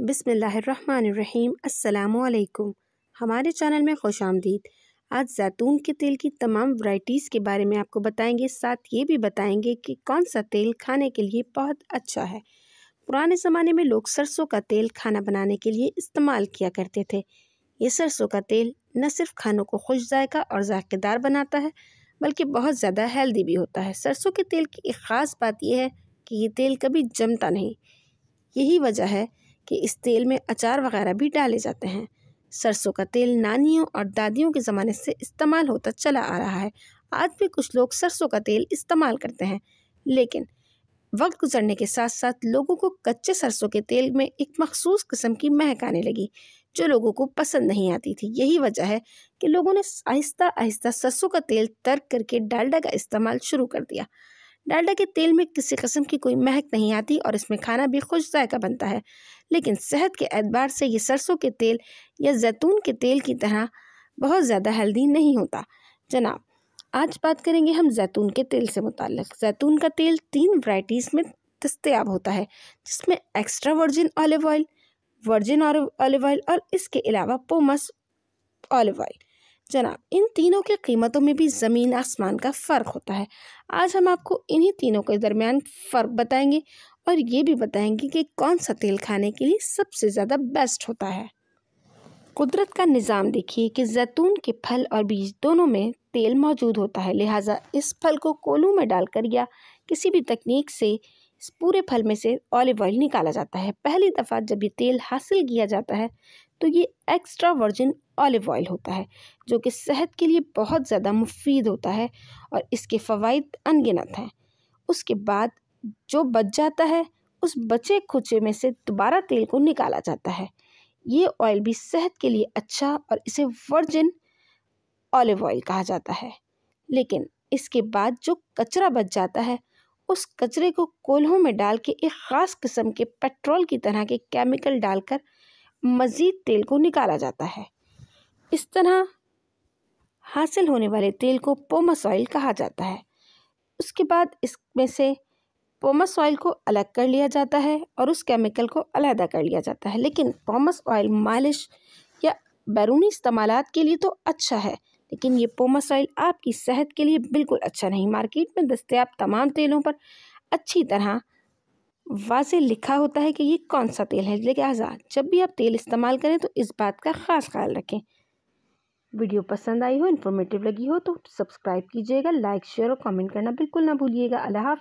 बिसमीम् अल्लाम हमारे चैनल में खुश आमदीद आज जैतून के तेल की तमाम वैराइटीज़ के बारे में आपको बताएंगे साथ ये भी बताएंगे कि कौन सा तेल खाने के लिए बहुत अच्छा है पुराने ज़माने में लोग सरसों का तेल खाना बनाने के लिए इस्तेमाल किया करते थे ये सरसों का तेल न सिर्फ खानों को खुश जायका और जायकेदार बनाता है बल्कि बहुत ज़्यादा हेल्दी भी होता है सरसों के तेल की एक ख़ास बात यह है कि ये तेल कभी जमता नहीं यही वजह है कि इस तेल में अचार वगैरह भी डाले जाते हैं सरसों का तेल नानियों और दादियों के ज़माने से इस्तेमाल होता चला आ रहा है आज भी कुछ लोग सरसों का तेल इस्तेमाल करते हैं लेकिन वक्त गुजरने के साथ साथ लोगों को कच्चे सरसों के तेल में एक मखसूस किस्म की महक आने लगी जो लोगों को पसंद नहीं आती थी यही वजह है कि लोगों ने आहिस्ता आहिस्ता सरसों का तेल तर्क करके डालडा का इस्तेमाल शुरू कर दिया डालडा के तेल में किसी कस्म की कोई महक नहीं आती और इसमें खाना भी खुश जायका बनता है लेकिन सेहत के एतबार से ये सरसों के तेल या जैतून के तेल की तरह बहुत ज़्यादा हेल्दी नहीं होता जनाब आज बात करेंगे हम जैतून के तेल से मुतल जैतून का तेल तीन वराइटीज़ में दस्तियाब होता है जिसमें extra virgin olive oil virgin olive oil और इसके अलावा पोमस ऑलिव ऑयल जनाब इन तीनों की कीमतों में भी ज़मीन आसमान का फ़र्क होता है आज हम आपको इन्हीं तीनों के दरमियान फ़र्क बताएंगे और ये भी बताएंगे कि कौन सा तेल खाने के लिए सबसे ज़्यादा बेस्ट होता है कुदरत का निज़ाम देखिए कि जैतून के फल और बीज दोनों में तेल मौजूद होता है लिहाजा इस फल को कोलू में डालकर या किसी भी तकनीक से इस पूरे फल में से ऑलिव ऑयल निकाला जाता है पहली दफ़ा जब ये तेल हासिल किया जाता है तो ये एक्स्ट्रा वर्जिन ऑलिव ऑयल होता है जो कि सेहत के लिए बहुत ज़्यादा मुफीद होता है और इसके फ़वाद अनगिनत हैं उसके बाद जो बच जाता है उस बचे खुचे में से दोबारा तेल को निकाला जाता है ये ऑयल भी सेहत के लिए अच्छा और इसे वर्जिन ऑलिव ऑयल कहा जाता है लेकिन इसके बाद जो कचरा बच जाता है उस कचरे को कोल्हों में डाल के एक ख़ास किस्म के पेट्रोल की तरह के केमिकल डालकर मज़ीद तेल को निकाला जाता है इस तरह हासिल होने वाले तेल को पोमस ऑयल कहा जाता है उसके बाद इसमें से पोमस ऑयल को अलग कर लिया जाता है और उस केमिकल को अलहदा कर लिया जाता है लेकिन पोमस ऑयल मालिश या बैरूनी इस्तेमाल के लिए तो अच्छा है लेकिन ये पोमस ऑयल आपकी सेहत के लिए बिल्कुल अच्छा नहीं मार्केट में दस्तियाब तमाम तेलों पर अच्छी तरह वाज लिखा होता है कि ये कौन सा तेल है लेकिन आजाद जब भी आप तेल इस्तेमाल करें तो इस बात का ख़ास ख्याल रखें वीडियो पसंद आई हो इन्फॉर्मेटिव लगी हो तो सब्सक्राइब कीजिएगा लाइक शेयर और कमेंट करना बिल्कुल ना भूलिएगा अल्लाह